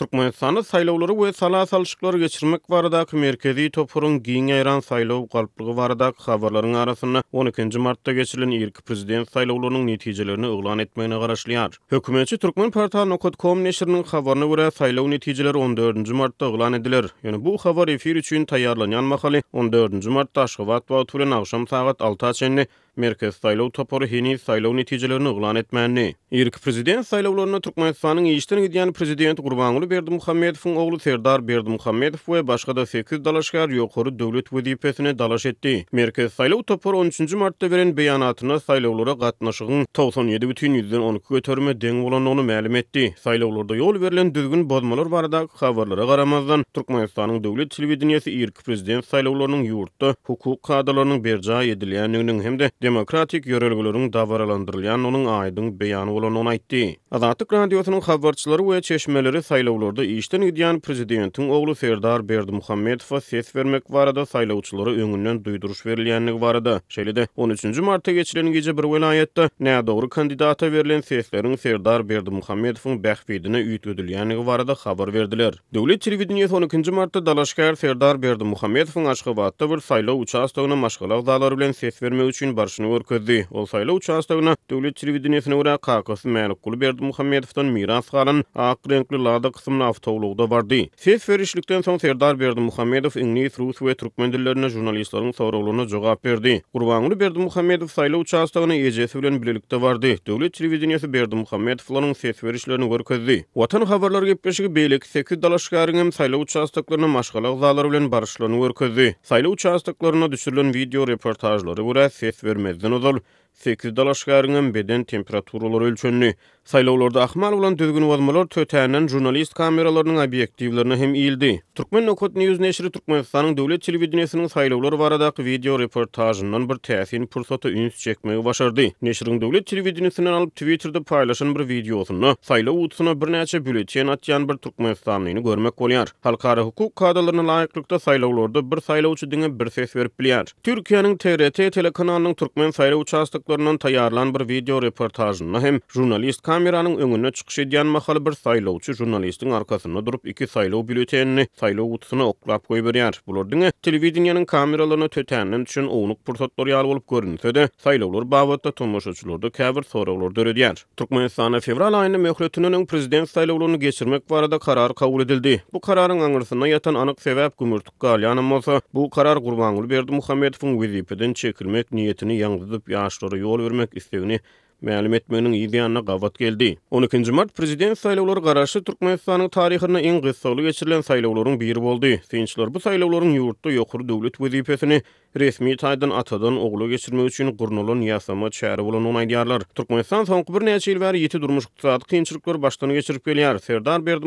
Türkmenistan'ın saylovları we salaa geçirmek barada merkezi topurun giyin ayran saylaw galplygy varadak habarlaryň arasynda 12-nji martda geçirilen ilk prezident saylawlarynyň netijelerini ıglan etmegine garaşlyar. Hökümetçi Türkmen Partiýasynyň Okotkom näşriniň habarna görä saylaw netijeleri 14-nji martda edilir. ediler. bu habar efir üçin taýýarlanýan mahaly 14-nji martda Aşgabat we Tulanawşam saat 6-da Merkez Saylov topary heni saýlaw netijelerini oglan etmäni. Ýerki prezident saýlawlaryna Türkmenistanyň ýeşdirin diýen prezident Gurbanuly Berdimuhammedowyň ogly Serdar Berdimuhammedow we başga da 8 dalaşgar ýokary döwlet wezipetine dalaş etdi. Merkez Saylov Topor 13-nji martda beren beýanatyna saýlawlara gatnaşygyň 97.112-den 12 köterme deň bolanyny maglum etdi. Saýlawlarda ýol berilen düzgün bozmalar barada habarlara garamazdan Türkmenistanyň döwlet telewizioniýasy ýerki prezident saýlawlarynyň ýurtda hukuk kadrlarynyň berjaý edilýändigini hem-de demokratik yörelgülörün davaralandırılayan onun aydın beyanı olan ona itti. Azatik radiyotunun xabarçıları ve çeşmeleri saylavulurda işten idiyan prezidentin oğlu Ferdar Berdi Muhammed ses vermek varada saylavuçları öngünden duyduruş verilyenlik varada. Şeyle de 13. Mart'a geçilen gece bir velayette ne doğru kandidata verilen seslerin Ferdar Berdi Muhammed fa bəhfidini varada xabar verdiler. Devlet Televidiniyet 12. Mart'ta dalaşkayar Ferdar Berdi Muhammed aşkı vaatta bir vatta vatta vatta vatta vatta vatta çykmasyny görkezdi. Ol saýlaw uçaşdygyna döwlet televideniýesine görä Kakas Mäluk Gulberdi Muhammedowdan miras galan ak renkli lada kysymyna awtowlugda bardy. Ses berişlikden soň Serdar Berdi Muhammedow ingliz, rus we türkmen dillerine jurnalistlaryň sorawlaryna jogap berdi. Gurbanly Berdi Muhammedow saýlaw uçaşdygyna ejesi bilen bilelikde bardy. Döwlet televideniýesi Berdi Muhammedowlaryň ses berişlerini görkezdi. Watan habarlar gepleşigi beýlek 8 dalaşgaryň hem saýlaw uçaşdyklaryna maşgalaw zalary bilen barşlanyp görkezdi. Saýlaw uçaşdyklaryna düşürilen video reportajlary görä ses la Medden 8 dalaşgaryňam beden temperaturalary ölçünni. Saýlawlarda ahmal bolan düzgün wazmalar tötänen jurnalist kameralarynyň obýektiwlerini hem ýildi. Türkmen Nokot News neşri Türkmenistanyň döwlet telewizionasynyň saýlawlar baradaky video reportajynyň bir täsin pursaty üns çekmegi başardy. Neşriň döwlet telewizionasynyň alyp Twitterde paýlaşan bir videosyny saýlaw utuna bir näçe atýan bir türkmenistanlyny görmek bolýar. Halkara hukuk kadrlaryna laýyklykda saýlawlarda bir saýlawçy diňe bir ses berip bilýär. Türkiýanyň TRT telekanalynyň türkmen saýlaw redaktorunun tayarlan bir video reportajını hem jurnalist kameranın önünü çıkış ediyen bir saylovçu jurnalistin arkasında durup iki saylov bülütenini saylov kutusuna oklap koyberiyar. Bulur dine televizyonun kameralarını tötenin için oğunuk pursatlar yal olup görünse de saylovlar bavatta tomoş açılurdu kevr sora olur dörediyar. Turkmenistan'a fevral ayını mehretününün prezident saylovlarını geçirmek varada karar kabul edildi. Bu kararın anırsına yatan anık sebep gümürtük galyanın olsa bu karar kurbanlı berdi Muhammedov'un vizipedin çekilmek niyetini yangzıdıp yaşlar saylawlara yol bermek istegini Mälim etmeniň ideýanyna gawat geldi. 12-nji mart prezident saýlawlary garaşy Türkmenistanyň taryhyna iň gysgaly geçirilen saýlawlaryň biri boldy. Sinçler bu saýlawlaryň ýurtda ýokur döwlet wezipesini Resmi taýdan atadan ogly geçirmek üçin gurnulun ýasama çäri bolan onaýdylar. Türkmenistan soňky bir näçe ýyl bäri ýeti durmuş ykdysady kynçylyklar başdan geçirip gelýär. Serdar berdi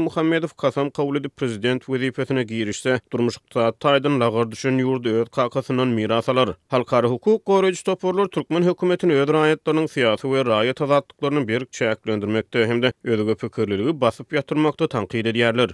kasam kabul edip prezident wezipetine girişse, durmuş ykdysady taýdan lağır düşen ýurdy öz kakasynyň miras alar. Halkara hukuk goýrugy toparlar Türkmen hökümetini öz raýatlarynyň syýasy we raýat azatlyklaryny berk çäklendirmekde hem-de öz gökpükirligi basyp ýatyrmakda tanqid